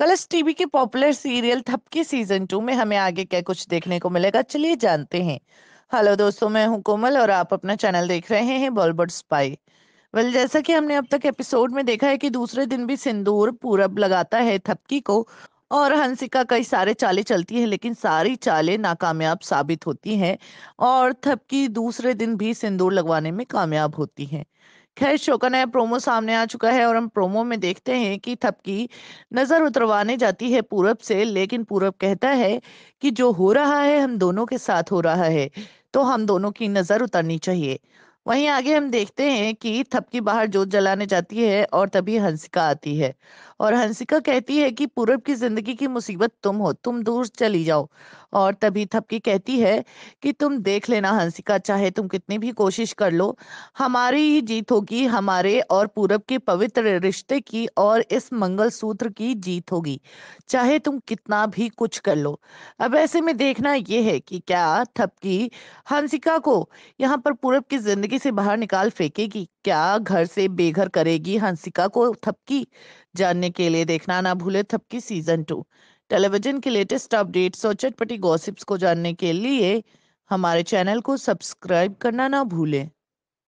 colours TV के popular serial Thapki season two में हमें आगे क्या कुछ देखने को मिलेगा चलिए जानते हैं हेलो दोस्तों मैं हूं कोमल और आप अपना चैनल देख रहे हैं बॉलीवुड स्पाई वेल जैसा कि हमने अब तक एपिसोड में देखा है कि दूसरे दिन भी सिंदूर पूरब लगाता है थपकी को और हंसिका कई सारे चाले चलती है लेकिन सारी चाले नाकामयाब साबित होती हैं और थपकी दूसरे दिन भी सिंदूर लगवाने में कामयाब होती है खैर शो का नया प्रोमो सामने आ चुका है और हम प्रोमो में देखते हैं कि थपकी नजर उतरवाने जाती है पूरब से लेकिन पूरब कहता है कि जो हो रहा है हम दोनों के साथ हो रहा है तो हम दोनों की नजर उतरनी चाहिए वहीं आगे हम देखते हैं कि थपकी बाहर जोत जलाने जाती है और तभी हंसिका आती है और हंसिका कहती है कि पूरब की जिंदगी की मुसीबत तुम हो तुम दूर चली जाओ और तभी थपकी कहती है कि तुम देख लेना हंसिका चाहे तुम कितनी भी कोशिश कर लो हमारी ही जीत होगी हमारे और पूरब के पवित्र रिश्ते की और इस मंगल सूत्र की जीत होगी चाहे तुम कितना भी कुछ कर लो अब ऐसे में देखना यह है कि क्या थपकी हंसिका को यहाँ पर पूरब की जिंदगी से बाहर निकाल फेंकेगी क्या घर से बेघर करेगी हंसिका को थपकी जानने के लिए देखना ना भूले थपकी सीजन टू टेलीविजन के लेटेस्ट अपडेट्स और चटपटी गॉसिप्स को जानने के लिए हमारे चैनल को सब्सक्राइब करना ना भूलें